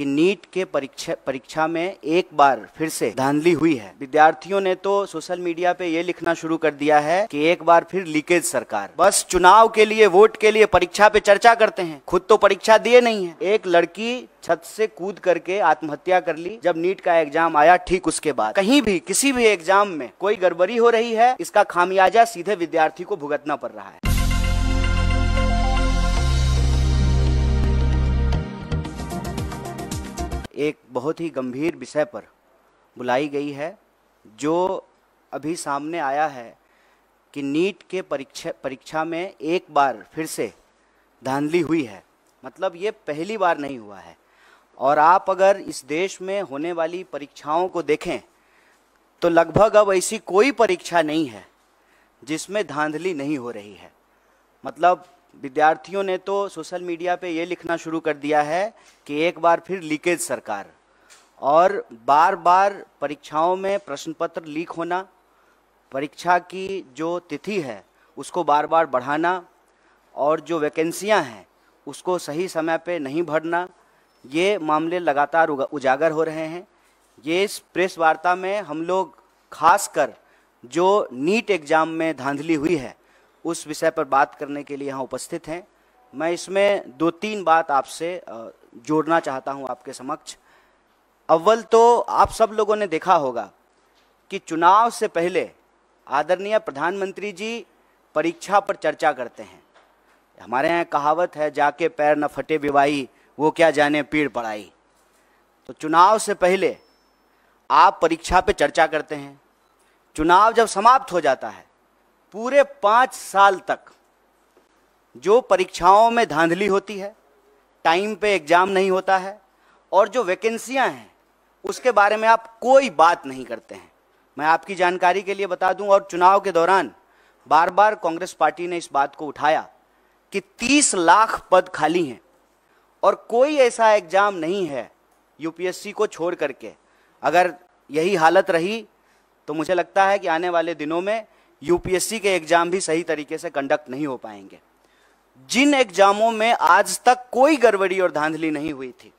कि नीट के परीक्षा परीक्षा में एक बार फिर से धांधली हुई है विद्यार्थियों ने तो सोशल मीडिया पे ये लिखना शुरू कर दिया है कि एक बार फिर लीकेज सरकार बस चुनाव के लिए वोट के लिए परीक्षा पे चर्चा करते हैं खुद तो परीक्षा दिए नहीं है एक लड़की छत से कूद करके आत्महत्या कर ली जब नीट का एग्जाम आया ठीक उसके बाद कहीं भी किसी भी एग्जाम में कोई गड़बड़ी हो रही है इसका खामियाजा सीधे विद्यार्थी को भुगतना पड़ रहा है एक बहुत ही गंभीर विषय पर बुलाई गई है जो अभी सामने आया है कि नीट के परीक्षा परीक्षा में एक बार फिर से धांधली हुई है मतलब ये पहली बार नहीं हुआ है और आप अगर इस देश में होने वाली परीक्षाओं को देखें तो लगभग अब ऐसी कोई परीक्षा नहीं है जिसमें धांधली नहीं हो रही है मतलब विद्यार्थियों ने तो सोशल मीडिया पे ये लिखना शुरू कर दिया है कि एक बार फिर लीकेज सरकार और बार बार परीक्षाओं में प्रश्न पत्र लीक होना परीक्षा की जो तिथि है उसको बार बार बढ़ाना और जो वैकेंसियां हैं उसको सही समय पे नहीं भरना ये मामले लगातार उजागर हो रहे हैं ये इस प्रेस वार्ता में हम लोग खासकर जो नीट एग्ज़ाम में धांधली हुई है उस विषय पर बात करने के लिए यहाँ उपस्थित हैं मैं इसमें दो तीन बात आपसे जोड़ना चाहता हूँ आपके समक्ष अव्वल तो आप सब लोगों ने देखा होगा कि चुनाव से पहले आदरणीय प्रधानमंत्री जी परीक्षा पर चर्चा करते हैं हमारे यहाँ कहावत है जाके पैर न फटे बिवाई वो क्या जाने पीड़ पड़ाई तो चुनाव से पहले आप परीक्षा पे चर्चा करते हैं चुनाव जब समाप्त हो जाता है पूरे पाँच साल तक जो परीक्षाओं में धांधली होती है टाइम पे एग्जाम नहीं होता है और जो वैकेंसियां हैं उसके बारे में आप कोई बात नहीं करते हैं मैं आपकी जानकारी के लिए बता दूं और चुनाव के दौरान बार बार कांग्रेस पार्टी ने इस बात को उठाया कि 30 लाख पद खाली हैं और कोई ऐसा एग्जाम नहीं है यूपीएससी को छोड़ करके अगर यही हालत रही तो मुझे लगता है कि आने वाले दिनों में यूपीएससी के एग्जाम भी सही तरीके से कंडक्ट नहीं हो पाएंगे जिन एग्जामों में आज तक कोई गड़बड़ी और धांधली नहीं हुई थी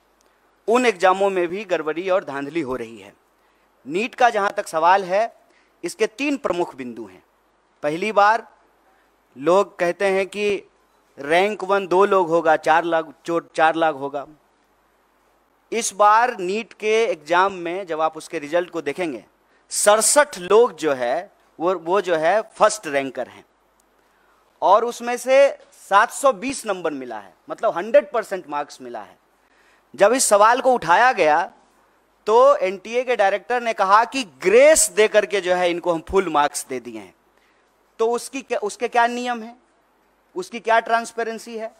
उन एग्जामों में भी गड़बड़ी और धांधली हो रही है नीट का जहां तक सवाल है इसके तीन प्रमुख बिंदु हैं पहली बार लोग कहते हैं कि रैंक वन दो लोग होगा चार लाख चार लाख होगा इस बार नीट के एग्जाम में जब आप उसके रिजल्ट को देखेंगे सड़सठ लोग जो है वो वो जो है फर्स्ट रैंकर हैं और उसमें से 720 नंबर मिला है मतलब 100 परसेंट मार्क्स मिला है जब इस सवाल को उठाया गया तो एनटीए के डायरेक्टर ने कहा कि ग्रेस दे करके जो है इनको हम फुल मार्क्स दे दिए हैं तो उसकी क्या, उसके क्या नियम है उसकी क्या ट्रांसपेरेंसी है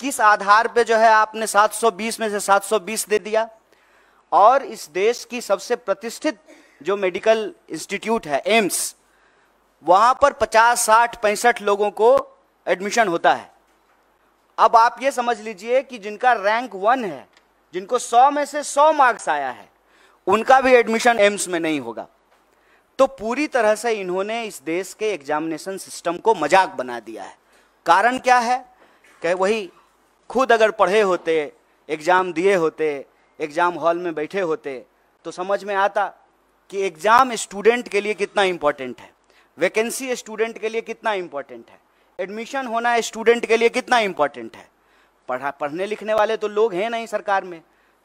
किस आधार पे जो है आपने 720 में से 720 दे दिया और इस देश की सबसे प्रतिष्ठित जो मेडिकल इंस्टीट्यूट है एम्स वहाँ पर 50, 60, पैंसठ लोगों को एडमिशन होता है अब आप ये समझ लीजिए कि जिनका रैंक वन है जिनको 100 में से 100 मार्क्स आया है उनका भी एडमिशन एम्स में नहीं होगा तो पूरी तरह से इन्होंने इस देश के एग्जामिनेशन सिस्टम को मजाक बना दिया है कारण क्या है कि वही खुद अगर पढ़े होते एग्ज़ाम दिए होते एग्ज़ाम हॉल में बैठे होते तो समझ में आता कि एग्ज़ाम स्टूडेंट के लिए कितना इंपॉर्टेंट है वैकेंसी स्टूडेंट के लिए कितना इम्पोर्टेंट है एडमिशन होना स्टूडेंट के लिए कितना इम्पोर्टेंट है पढ़ा पढ़ने लिखने वाले तो लोग हैं नहीं सरकार में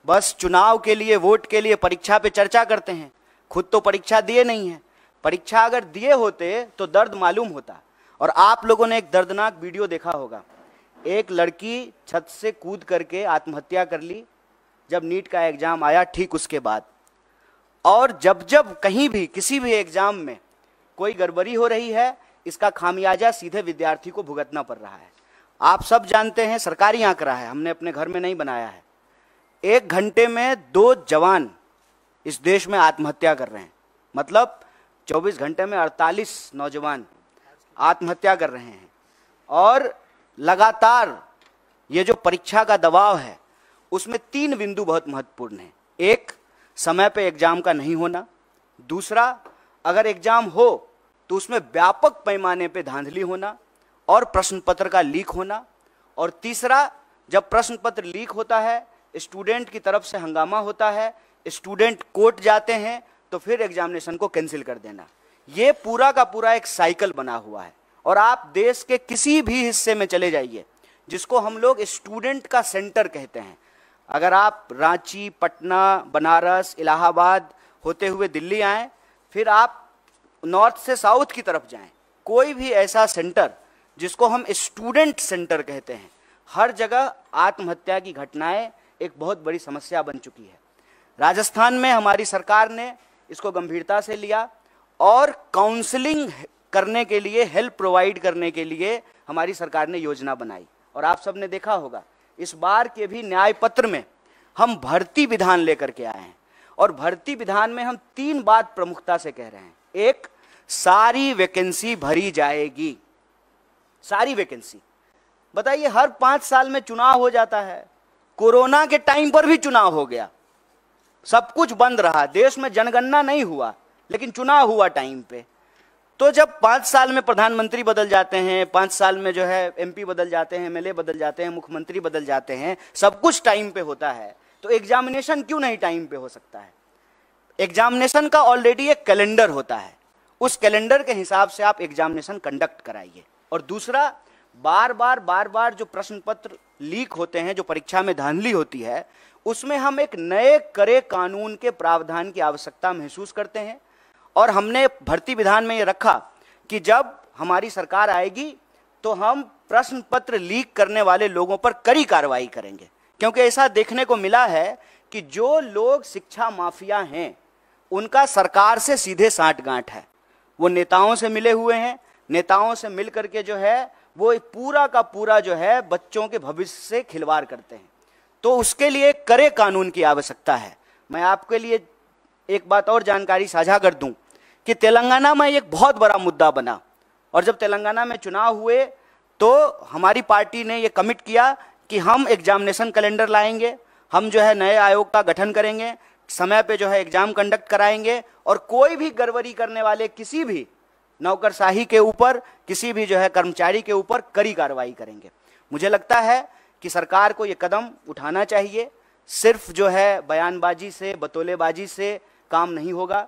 बस चुनाव के लिए वोट के लिए परीक्षा पे चर्चा करते हैं खुद तो परीक्षा दिए नहीं है परीक्षा अगर दिए होते तो दर्द मालूम होता और आप लोगों ने एक दर्दनाक वीडियो देखा होगा एक लड़की छत से कूद करके आत्महत्या कर ली जब नीट का एग्ज़ाम आया ठीक उसके बाद और जब जब कहीं भी किसी भी एग्ज़ाम में कोई गड़बड़ी हो रही है इसका खामियाजा सीधे विद्यार्थी को भुगतना पड़ रहा है आप सब जानते हैं सरकारी आंकड़ा है हमने अपने घर में नहीं बनाया है एक घंटे में दो जवान इस देश में आत्महत्या कर रहे हैं मतलब 24 घंटे में 48 नौजवान आत्महत्या कर रहे हैं और लगातार ये जो परीक्षा का दबाव है उसमें तीन बिंदु बहुत महत्वपूर्ण हैं एक समय पे एग्जाम का नहीं होना दूसरा अगर एग्जाम हो तो उसमें व्यापक पैमाने पे धांधली होना और प्रश्न पत्र का लीक होना और तीसरा जब प्रश्न पत्र लीक होता है स्टूडेंट की तरफ से हंगामा होता है स्टूडेंट कोर्ट जाते हैं तो फिर एग्जामिनेशन को कैंसिल कर देना ये पूरा का पूरा एक साइकिल बना हुआ है और आप देश के किसी भी हिस्से में चले जाइए जिसको हम लोग स्टूडेंट का सेंटर कहते हैं अगर आप रांची पटना बनारस इलाहाबाद होते हुए दिल्ली आएँ फिर आप नॉर्थ से साउथ की तरफ जाएं कोई भी ऐसा सेंटर जिसको हम स्टूडेंट सेंटर कहते हैं हर जगह आत्महत्या की घटनाएं एक बहुत बड़ी समस्या बन चुकी है राजस्थान में हमारी सरकार ने इसको गंभीरता से लिया और काउंसलिंग करने के लिए हेल्प प्रोवाइड करने के लिए हमारी सरकार ने योजना बनाई और आप सबने देखा होगा इस बार के भी न्याय पत्र में हम भर्ती विधान लेकर के आए हैं और भर्ती विधान में हम तीन बात प्रमुखता से कह रहे हैं एक सारी वैकेंसी भरी जाएगी सारी वैकेंसी बताइए हर पांच साल में चुनाव हो जाता है कोरोना के टाइम पर भी चुनाव हो गया सब कुछ बंद रहा देश में जनगणना नहीं हुआ लेकिन चुनाव हुआ टाइम पे तो जब पांच साल में प्रधानमंत्री बदल जाते हैं पांच साल में जो है एमपी बदल जाते हैं एमएलए बदल जाते हैं मुख्यमंत्री बदल जाते हैं सब कुछ टाइम पे होता है तो एग्जामिनेशन क्यों नहीं टाइम पे हो सकता है एग्जामिनेशन का ऑलरेडी एक कैलेंडर होता है उस कैलेंडर के हिसाब से आप एग्जामिनेशन कंडक्ट कराइए और दूसरा बार बार बार बार जो प्रश्न पत्र लीक होते हैं जो परीक्षा में धांधली होती है उसमें हम एक नए करे कानून के प्रावधान की आवश्यकता महसूस करते हैं और हमने भर्ती विधान में ये रखा कि जब हमारी सरकार आएगी तो हम प्रश्न पत्र लीक करने वाले लोगों पर कड़ी कार्रवाई करेंगे क्योंकि ऐसा देखने को मिला है कि जो लोग शिक्षा माफिया हैं उनका सरकार से सीधे साठ गांठ है वो नेताओं से मिले हुए हैं नेताओं से मिल करके जो है वो पूरा का पूरा जो है बच्चों के भविष्य से खिलवाड़ करते हैं तो उसके लिए करे कानून की आवश्यकता है मैं आपके लिए एक बात और जानकारी साझा कर दूं कि तेलंगाना में एक बहुत बड़ा मुद्दा बना और जब तेलंगाना में चुनाव हुए तो हमारी पार्टी ने ये कमिट किया कि हम एग्जामिनेशन कैलेंडर लाएंगे हम जो है नए आयोग का गठन करेंगे समय पे जो है एग्जाम कंडक्ट कराएंगे और कोई भी गड़बड़ी करने वाले किसी भी नौकरशाही के ऊपर किसी भी जो है कर्मचारी के ऊपर कड़ी कार्रवाई करेंगे मुझे लगता है कि सरकार को ये कदम उठाना चाहिए सिर्फ जो है बयानबाजी से बतोलेबाजी से काम नहीं होगा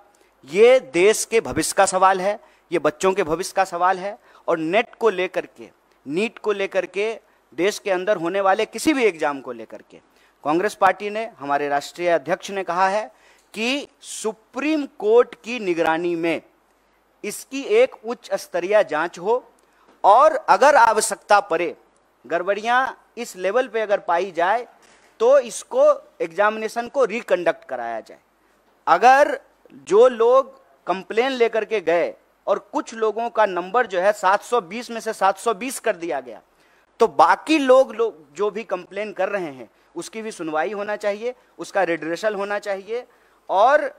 ये देश के भविष्य का सवाल है ये बच्चों के भविष्य का सवाल है और नेट को लेकर के नीट को लेकर के देश के अंदर होने वाले किसी भी एग्जाम को लेकर के कांग्रेस पार्टी ने हमारे राष्ट्रीय अध्यक्ष ने कहा है कि सुप्रीम कोर्ट की निगरानी में इसकी एक उच्च स्तरीय जांच हो और अगर आवश्यकता पड़े गड़बड़ियां इस लेवल पे अगर पाई जाए तो इसको एग्जामिनेशन को रिकंडक्ट कराया जाए अगर जो लोग कंप्लेन लेकर के गए और कुछ लोगों का नंबर जो है 720 में से 720 कर दिया गया तो बाकी लोग लो, जो भी कंप्लेन कर रहे हैं उसकी भी सुनवाई होना चाहिए उसका रिड्रेशल होना चाहिए और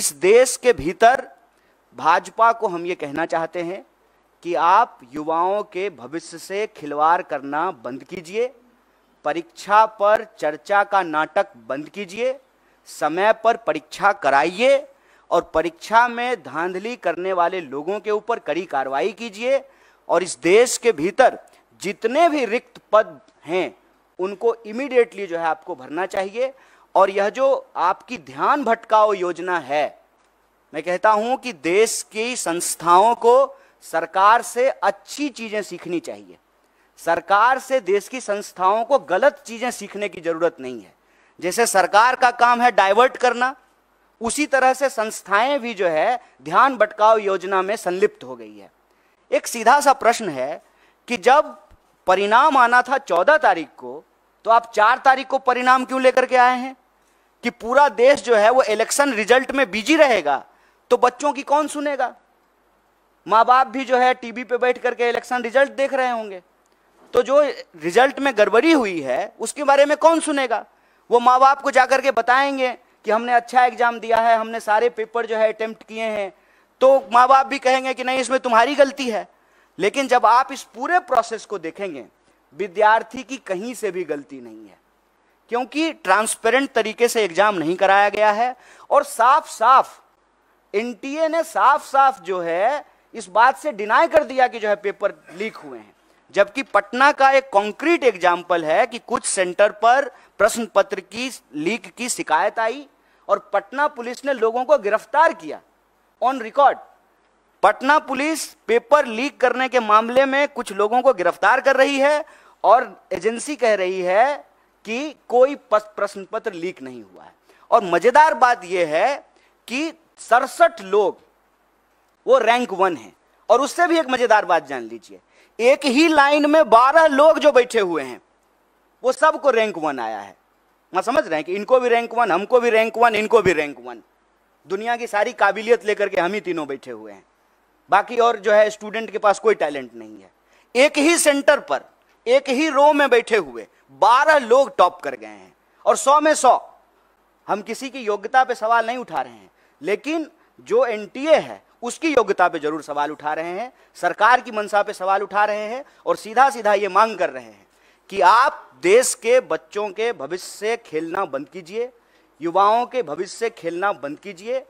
इस देश के भीतर भाजपा को हम ये कहना चाहते हैं कि आप युवाओं के भविष्य से खिलवाड़ करना बंद कीजिए परीक्षा पर चर्चा का नाटक बंद कीजिए समय पर परीक्षा कराइए और परीक्षा में धांधली करने वाले लोगों के ऊपर कड़ी कार्रवाई कीजिए और इस देश के भीतर जितने भी रिक्त पद हैं उनको इमीडिएटली जो है आपको भरना चाहिए और यह जो आपकी ध्यान भटकाओ योजना है मैं कहता हूं कि देश की संस्थाओं को सरकार से अच्छी चीजें सीखनी चाहिए सरकार से देश की संस्थाओं को गलत चीजें सीखने की जरूरत नहीं है जैसे सरकार का काम है डाइवर्ट करना उसी तरह से संस्थाएं भी जो है ध्यान भटकाव योजना में संलिप्त हो गई है एक सीधा सा प्रश्न है कि जब परिणाम आना था चौदह तारीख को तो आप चार तारीख को परिणाम क्यों लेकर के आए हैं कि पूरा देश जो है वो इलेक्शन रिजल्ट में बिजी रहेगा तो बच्चों की कौन सुनेगा माँ बाप भी जो है टीवी पे बैठ करके इलेक्शन रिजल्ट देख रहे होंगे तो जो रिजल्ट में गड़बड़ी हुई है उसके बारे में कौन सुनेगा वो माँ बाप को जाकर के बताएंगे कि हमने अच्छा एग्जाम दिया है हमने सारे पेपर जो है अटेम्प्ट किए हैं तो माँ बाप भी कहेंगे कि नहीं इसमें तुम्हारी गलती है लेकिन जब आप इस पूरे प्रोसेस को देखेंगे विद्यार्थी की कहीं से भी गलती नहीं है क्योंकि ट्रांसपेरेंट तरीके से एग्जाम नहीं कराया गया है और साफ साफ एनटीए ने साफ साफ जो है इस बात से डिनाई कर दिया कि जो है पेपर लीक हुए हैं जबकि पटना का एक कॉन्क्रीट एग्जाम्पल है कि कुछ सेंटर पर प्रश्न पत्र की लीक की शिकायत आई और पटना पुलिस ने लोगों को गिरफ्तार किया on record Patna police paper leak करने के मामले में कुछ लोगों को गिरफ्तार कर रही है और एजेंसी कह रही है कि कोई प्रश्न पत्र लीक नहीं हुआ है और मजेदार बात यह है कि सड़सठ लोग वो रैंक वन है और उससे भी एक मजेदार बात जान लीजिए एक ही लाइन में बारह लोग जो बैठे हुए हैं वो सबको रैंक वन आया है मैं समझ रहे हैं कि इनको भी रैंक वन हमको भी रैंक वन इनको भी रैंक वन दुनिया की सारी काबिलियत लेकर के हम ही तीनों बैठे हुए हैं बाकी और जो है स्टूडेंट के पास कोई टैलेंट नहीं है एक ही सेंटर पर एक ही रो में बैठे हुए बारह लोग टॉप कर गए हैं और सौ में सौ हम किसी की योग्यता पे सवाल नहीं उठा रहे हैं लेकिन जो एनटीए है उसकी योग्यता पे जरूर सवाल उठा रहे हैं सरकार की मंशा पे सवाल उठा रहे हैं और सीधा सीधा ये मांग कर रहे हैं कि आप देश के बच्चों के भविष्य से खेलना बंद कीजिए युवाओं के भविष्य से खेलना बंद कीजिए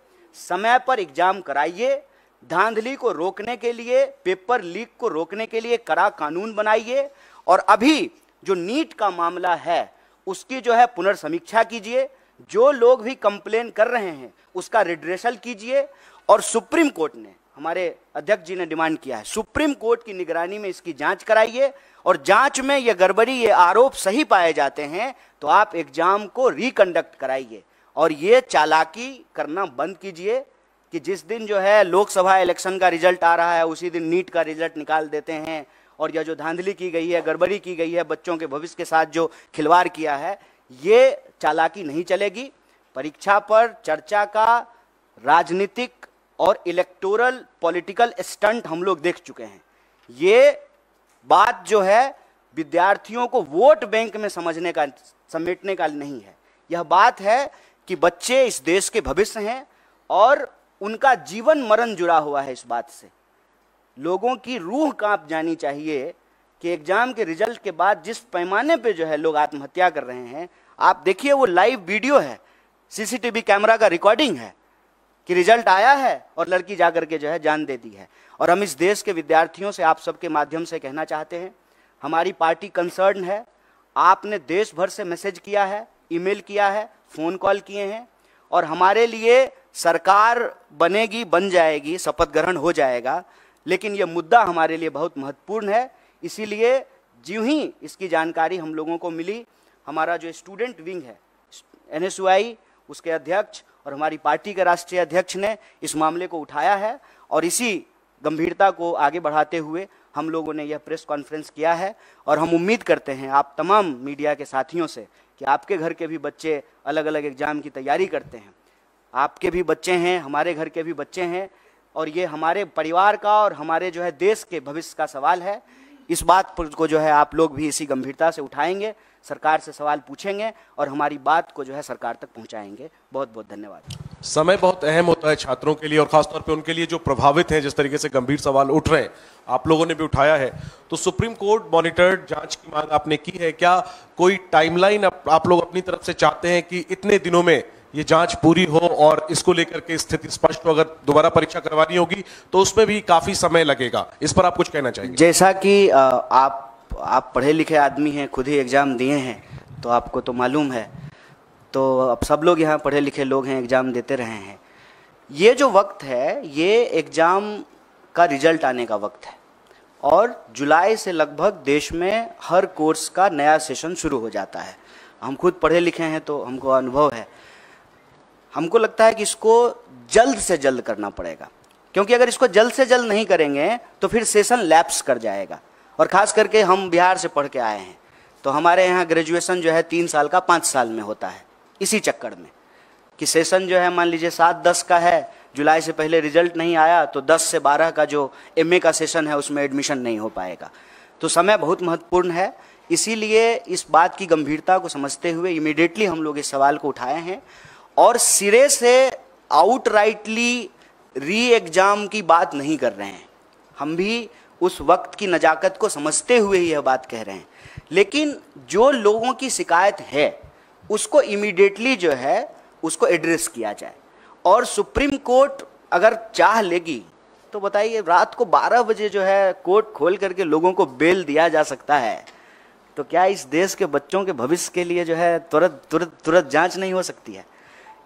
समय पर एग्जाम कराइए धांधली को रोकने के लिए पेपर लीक को रोकने के लिए कड़ा कानून बनाइए और अभी जो नीट का मामला है उसकी जो है पुनर्समीक्षा कीजिए जो लोग भी कंप्लेन कर रहे हैं उसका रिड्रेशल कीजिए और सुप्रीम कोर्ट ने हमारे अध्यक्ष जी ने डिमांड किया है सुप्रीम कोर्ट की निगरानी में इसकी जांच कराइए और जांच में ये गड़बड़ी ये आरोप सही पाए जाते हैं तो आप एग्जाम को रिकंडक्ट कराइए और ये चालाकी करना बंद कीजिए कि जिस दिन जो है लोकसभा इलेक्शन का रिजल्ट आ रहा है उसी दिन नीट का रिजल्ट निकाल देते हैं और यह जो धांधली की गई है गड़बड़ी की गई है बच्चों के भविष्य के साथ जो खिलवाड़ किया है ये चालाकी नहीं चलेगी परीक्षा पर चर्चा का राजनीतिक और इलेक्टोरल पॉलिटिकल स्टंट हम लोग देख चुके हैं ये बात जो है विद्यार्थियों को वोट बैंक में समझने का समेटने का नहीं है यह बात है कि बच्चे इस देश के भविष्य हैं और उनका जीवन मरण जुड़ा हुआ है इस बात से लोगों की रूह कांप जानी चाहिए कि एग्जाम के रिजल्ट के बाद जिस पैमाने पे जो है लोग आत्महत्या कर रहे हैं आप देखिए वो लाइव वीडियो है सीसीटीवी कैमरा का रिकॉर्डिंग है कि रिजल्ट आया है और लड़की जाकर के जो है जान दे दी है और हम इस देश के विद्यार्थियों से आप सबके माध्यम से कहना चाहते हैं हमारी पार्टी कंसर्न है आपने देश भर से मैसेज किया है ईमेल किया है फ़ोन कॉल किए हैं और हमारे लिए सरकार बनेगी बन जाएगी शपथ ग्रहण हो जाएगा लेकिन यह मुद्दा हमारे लिए बहुत महत्वपूर्ण है इसीलिए ज्यों ही इसकी जानकारी हम लोगों को मिली हमारा जो स्टूडेंट विंग है एन उसके अध्यक्ष और हमारी पार्टी के राष्ट्रीय अध्यक्ष ने इस मामले को उठाया है और इसी गंभीरता को आगे बढ़ाते हुए हम लोगों ने यह प्रेस कॉन्फ्रेंस किया है और हम उम्मीद करते हैं आप तमाम मीडिया के साथियों से कि आपके घर के भी बच्चे अलग अलग एग्जाम की तैयारी करते हैं आपके भी बच्चे हैं हमारे घर के भी बच्चे हैं और ये हमारे परिवार का और हमारे जो है देश के भविष्य का सवाल है इस बात पर को जो है आप लोग भी इसी गंभीरता से उठाएंगे सरकार से सवाल पूछेंगे और हमारी बात को जो है सरकार तक पहुंचाएंगे बहुत बहुत धन्यवाद समय बहुत अहम होता है छात्रों के लिए और खासतौर पे उनके लिए जो प्रभावित हैं जिस तरीके से गंभीर सवाल उठ रहे हैं आप लोगों ने भी उठाया है तो सुप्रीम कोर्ट मॉनिटर्ड जांच की मांग आपने की है क्या कोई टाइमलाइन आप लोग अपनी तरफ से चाहते हैं कि इतने दिनों में ये जांच पूरी हो और इसको लेकर के स्थिति स्पष्ट हो अगर दोबारा परीक्षा करवानी होगी तो उसमें भी काफी समय लगेगा इस पर आप कुछ कहना चाहिए जैसा कि आप आप पढ़े लिखे आदमी हैं खुद ही एग्जाम दिए हैं तो आपको तो मालूम है तो अब सब लोग यहाँ पढ़े लिखे लोग हैं एग्जाम देते रहे हैं ये जो वक्त है ये एग्जाम का रिजल्ट आने का वक्त है और जुलाई से लगभग देश में हर कोर्स का नया सेशन शुरू हो जाता है हम खुद पढ़े लिखे हैं तो हमको अनुभव है हमको लगता है कि इसको जल्द से जल्द करना पड़ेगा क्योंकि अगर इसको जल्द से जल्द नहीं करेंगे तो फिर सेशन लैप्स कर जाएगा और ख़ास करके हम बिहार से पढ़ के आए हैं तो हमारे यहाँ ग्रेजुएशन जो है तीन साल का पाँच साल में होता है इसी चक्कर में कि सेशन जो है मान लीजिए सात दस का है जुलाई से पहले रिजल्ट नहीं आया तो दस से बारह का जो एम का सेशन है उसमें एडमिशन नहीं हो पाएगा तो समय बहुत महत्वपूर्ण है इसीलिए इस बात की गंभीरता को समझते हुए इमिडिएटली हम लोग इस सवाल को उठाए हैं और सिरे से आउटराइटली री एग्ज़ाम की बात नहीं कर रहे हैं हम भी उस वक्त की नज़ाकत को समझते हुए ही यह बात कह रहे हैं लेकिन जो लोगों की शिकायत है उसको इमीडिएटली जो है उसको एड्रेस किया जाए और सुप्रीम कोर्ट अगर चाह लेगी तो बताइए रात को 12 बजे जो है कोर्ट खोल करके लोगों को बेल दिया जा सकता है तो क्या इस देश के बच्चों के भविष्य के लिए जो है तुरंत तुरंत तुरंत जांच नहीं हो सकती है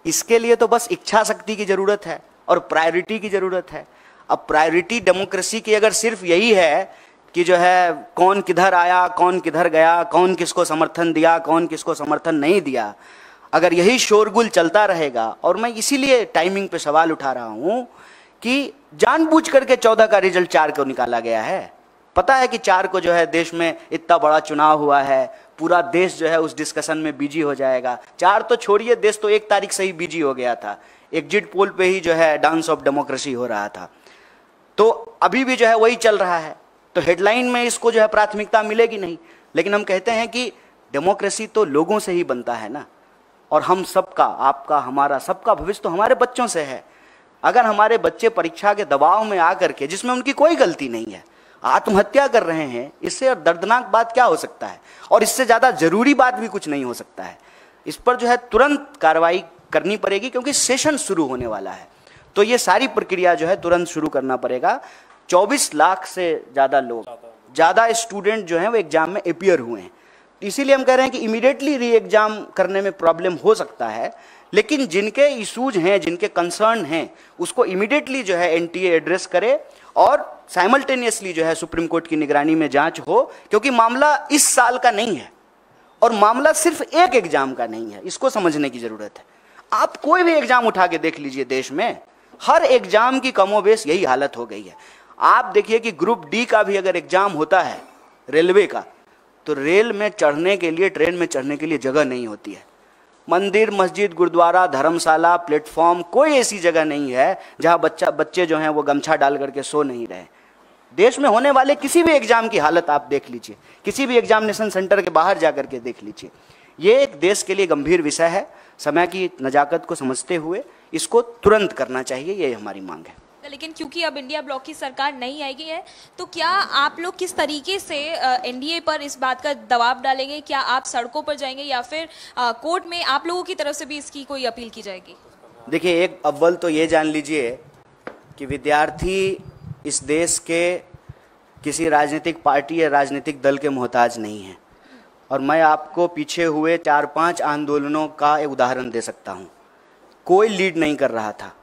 इसके लिए तो बस इच्छा शक्ति की जरूरत है और प्रायोरिटी की जरूरत है अब प्रायोरिटी डेमोक्रेसी की अगर सिर्फ यही है कि जो है कौन किधर आया कौन किधर गया कौन किसको समर्थन दिया कौन किसको समर्थन नहीं दिया अगर यही शोरगुल चलता रहेगा और मैं इसीलिए टाइमिंग पे सवाल उठा रहा हूँ कि जानबूझ करके चौदह का रिजल्ट चार को निकाला गया है पता है कि चार को जो है देश में इतना बड़ा चुनाव हुआ है पूरा देश जो है उस डिस्कशन में बिजी हो जाएगा चार तो छोड़िए देश तो एक तारीख से ही बिजी हो गया था एग्जिट पोल पे ही जो है डांस ऑफ डेमोक्रेसी हो रहा था तो अभी भी जो है वही चल रहा है तो हेडलाइन में इसको जो है प्राथमिकता मिलेगी नहीं लेकिन हम कहते हैं कि डेमोक्रेसी तो लोगों से ही बनता है ना और हम सबका आपका हमारा सबका भविष्य तो हमारे बच्चों से है अगर हमारे बच्चे परीक्षा के दबाव में आकर के जिसमें उनकी कोई गलती नहीं है आत्महत्या कर रहे हैं इससे और दर्दनाक बात क्या हो सकता है और इससे ज़्यादा जरूरी बात भी कुछ नहीं हो सकता है इस पर जो है तुरंत कार्रवाई करनी पड़ेगी क्योंकि सेशन शुरू होने वाला है तो ये सारी प्रक्रिया जो है तुरंत शुरू करना पड़ेगा 24 लाख से ज़्यादा लोग ज़्यादा स्टूडेंट जो हैं वो एग्जाम में अपियर हुए हैं इसीलिए हम कह रहे हैं कि इमीडिएटली री एग्ज़ाम करने में प्रॉब्लम हो सकता है लेकिन जिनके इशूज हैं जिनके कंसर्न हैं उसको इमीडिएटली जो है एनटीए एड्रेस करे और साइमल्टेनियसली जो है सुप्रीम कोर्ट की निगरानी में जांच हो क्योंकि मामला इस साल का नहीं है और मामला सिर्फ एक एग्जाम का नहीं है इसको समझने की जरूरत है आप कोई भी एग्जाम उठा के देख लीजिए देश में हर एग्जाम की कमोबेश यही हालत हो गई है आप देखिए कि ग्रुप डी का भी अगर एग्जाम होता है रेलवे का तो रेल में चढ़ने के लिए ट्रेन में चढ़ने के लिए जगह नहीं होती है मंदिर मस्जिद गुरुद्वारा धर्मशाला प्लेटफॉर्म कोई ऐसी जगह नहीं है जहाँ बच्चा बच्चे जो हैं वो गमछा डाल करके सो नहीं रहे देश में होने वाले किसी भी एग्जाम की हालत आप देख लीजिए किसी भी एग्जामिनेशन सेंटर के बाहर जा करके देख लीजिए ये एक देश के लिए गंभीर विषय है समय की नज़ाकत को समझते हुए इसको तुरंत करना चाहिए ये हमारी मांग है लेकिन क्योंकि अब इंडिया ब्लॉक की सरकार नहीं आएगी है तो क्या आप लोग किस तरीके से एनडीए पर इस बात का दबाव डालेंगे क्या आप सड़कों पर जाएंगे या फिर कोर्ट में आप लोगों की तरफ से भी इसकी कोई अपील की जाएगी देखिए एक अव्वल तो ये जान लीजिए कि विद्यार्थी इस देश के किसी राजनीतिक पार्टी या राजनीतिक दल के मोहताज नहीं है और मैं आपको पीछे हुए चार पांच आंदोलनों का एक उदाहरण दे सकता हूँ कोई लीड नहीं कर रहा था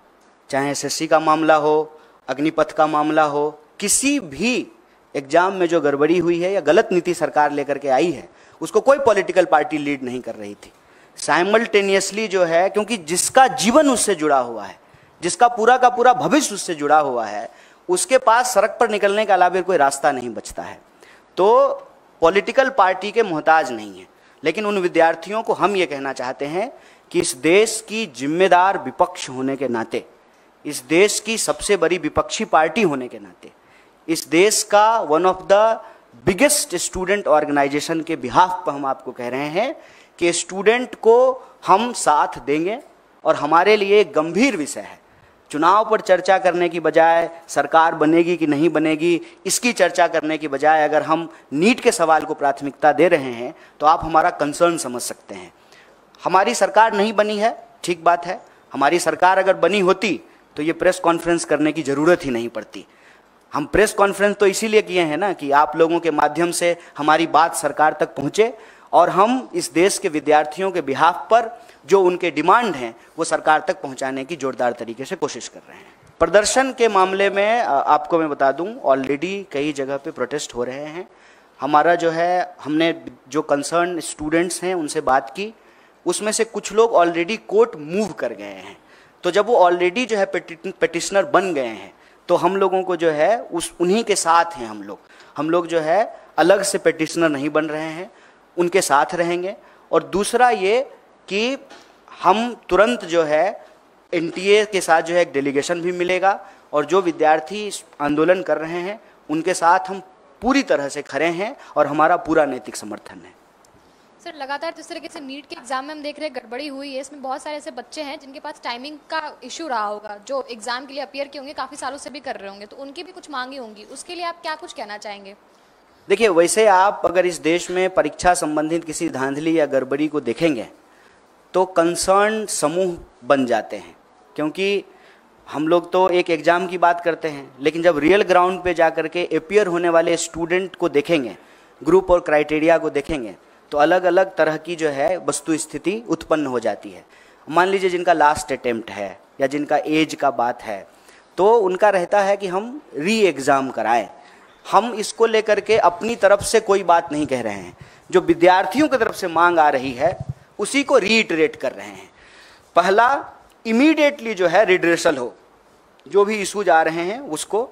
चाहे एस का मामला हो अग्निपथ का मामला हो किसी भी एग्जाम में जो गड़बड़ी हुई है या गलत नीति सरकार लेकर के आई है उसको कोई पॉलिटिकल पार्टी लीड नहीं कर रही थी साइमल्टेनियसली जो है क्योंकि जिसका जीवन उससे जुड़ा हुआ है जिसका पूरा का पूरा भविष्य उससे जुड़ा हुआ है उसके पास सड़क पर निकलने के अलावा कोई रास्ता नहीं बचता है तो पॉलिटिकल पार्टी के मोहताज नहीं है लेकिन उन विद्यार्थियों को हम ये कहना चाहते हैं कि इस देश की जिम्मेदार विपक्ष होने के नाते इस देश की सबसे बड़ी विपक्षी पार्टी होने के नाते इस देश का one of the biggest student organisation के बिहाफ पर हम आपको कह रहे हैं कि स्टूडेंट को हम साथ देंगे और हमारे लिए एक गंभीर विषय है चुनाव पर चर्चा करने की बजाय सरकार बनेगी कि नहीं बनेगी इसकी चर्चा करने की बजाय अगर हम नीट के सवाल को प्राथमिकता दे रहे हैं तो आप हमारा कंसर्न समझ सकते हैं हमारी सरकार नहीं बनी है ठीक बात है हमारी सरकार अगर बनी होती तो ये प्रेस कॉन्फ्रेंस करने की ज़रूरत ही नहीं पड़ती हम प्रेस कॉन्फ्रेंस तो इसीलिए किए हैं ना कि आप लोगों के माध्यम से हमारी बात सरकार तक पहुँचे और हम इस देश के विद्यार्थियों के बिहाफ पर जो उनके डिमांड हैं वो सरकार तक पहुंचाने की जोरदार तरीके से कोशिश कर रहे हैं प्रदर्शन के मामले में आपको मैं बता दूं ऑलरेडी कई जगह पे प्रोटेस्ट हो रहे हैं हमारा जो है हमने जो कंसर्न स्टूडेंट्स हैं उनसे बात की उसमें से कुछ लोग ऑलरेडी कोर्ट मूव कर गए हैं तो जब वो ऑलरेडी जो है पटिशनर बन गए हैं तो हम लोगों को जो है उस उन्हीं के साथ हैं हम लोग हम लोग जो है अलग से पटिशनर नहीं बन रहे हैं उनके साथ रहेंगे और दूसरा ये कि हम तुरंत जो है एन के साथ जो है एक डेलीगेशन भी मिलेगा और जो विद्यार्थी आंदोलन कर रहे हैं उनके साथ हम पूरी तरह से खड़े हैं और हमारा पूरा नैतिक समर्थन है सर लगातार जिस तरीके से नीट के एग्ज़ाम में हम देख रहे हैं गड़बड़ी हुई है इसमें बहुत सारे ऐसे बच्चे हैं जिनके पास टाइमिंग का इशू रहा होगा जो एग्ज़ाम के लिए अपियर किए होंगे काफ़ी सालों से भी कर रहे होंगे तो उनकी भी कुछ मांगी होंगी उसके लिए आप क्या कुछ कहना चाहेंगे देखिए वैसे आप अगर इस देश में परीक्षा संबंधित किसी धांधली या गड़बड़ी को देखेंगे तो कंसर्न समूह बन जाते हैं क्योंकि हम लोग तो एक एग्ज़ाम की बात करते हैं लेकिन जब रियल ग्राउंड पे जा के अपियर होने वाले स्टूडेंट को देखेंगे ग्रुप और क्राइटेरिया को देखेंगे तो अलग अलग तरह की जो है वस्तु स्थिति उत्पन्न हो जाती है मान लीजिए जिनका लास्ट अटेम्प्ट है या जिनका एज का बात है तो उनका रहता है कि हम री एग्ज़ाम कराएं हम इसको लेकर के अपनी तरफ से कोई बात नहीं कह रहे हैं जो विद्यार्थियों की तरफ से मांग आ रही है उसी को रीइटरेट कर रहे हैं पहला इमीडिएटली जो है रिड्रेसल हो जो भी इशूज आ रहे हैं उसको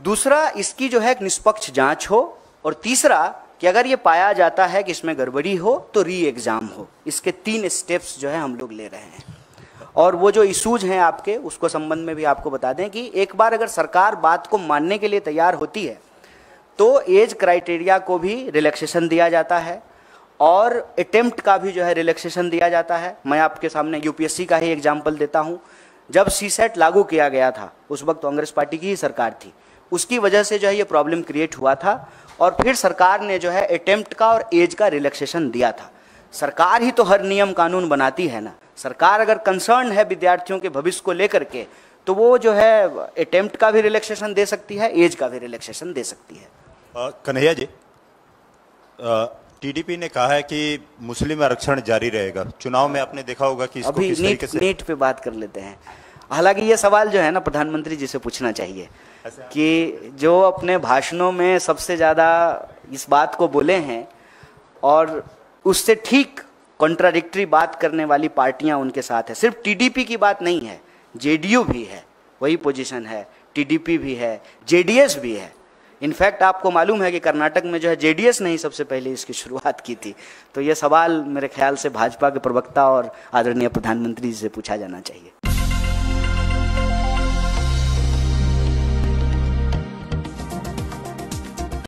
दूसरा इसकी जो है निष्पक्ष जांच हो और तीसरा कि अगर ये पाया जाता है कि इसमें गड़बड़ी हो तो री एग्ज़ाम हो इसके तीन स्टेप्स जो है हम लोग ले रहे हैं और वो जो इशूज हैं आपके उसको संबंध में भी आपको बता दें कि एक बार अगर सरकार बात को मानने के लिए तैयार होती है तो एज क्राइटेरिया को भी रिलैक्सेशन दिया जाता है और अटेम्प्ट का भी जो है रिलैक्सेशन दिया जाता है मैं आपके सामने यूपीएससी का ही एग्जाम्पल देता हूँ जब सी सेट लागू किया गया था उस वक्त कांग्रेस पार्टी की ही सरकार थी उसकी वजह से जो है ये प्रॉब्लम क्रिएट हुआ था और फिर सरकार ने जो है अटेम्प्ट का और एज का रिलैक्सेशन दिया था सरकार ही तो हर नियम कानून बनाती है ना सरकार अगर कंसर्न है विद्यार्थियों के भविष्य को लेकर के तो वो जो है अटेम्प्ट का भी रिलैक्सेशन दे सकती है एज का भी रिलैक्सेशन दे सकती है कन्हैया जी टीडीपी ने कहा है कि मुस्लिम आरक्षण जारी रहेगा चुनाव में आपने देखा होगा कि इसको किस नीट, से नीट पे बात कर लेते हैं हालांकि ये सवाल जो है ना प्रधानमंत्री जी से पूछना चाहिए अच्छा। कि जो अपने भाषणों में सबसे ज़्यादा इस बात को बोले हैं और उससे ठीक कॉन्ट्राडिक्टरी बात करने वाली पार्टियां उनके साथ है सिर्फ टीडीपी की बात नहीं है जेडीयू भी है वही पोजीशन है टीडीपी भी है जेडीएस भी है इनफैक्ट आपको मालूम है कि कर्नाटक में जो है जेडीएस ने ही सबसे पहले इसकी शुरुआत की थी तो ये सवाल मेरे ख्याल से भाजपा के प्रवक्ता और आदरणीय प्रधानमंत्री जी से पूछा जाना चाहिए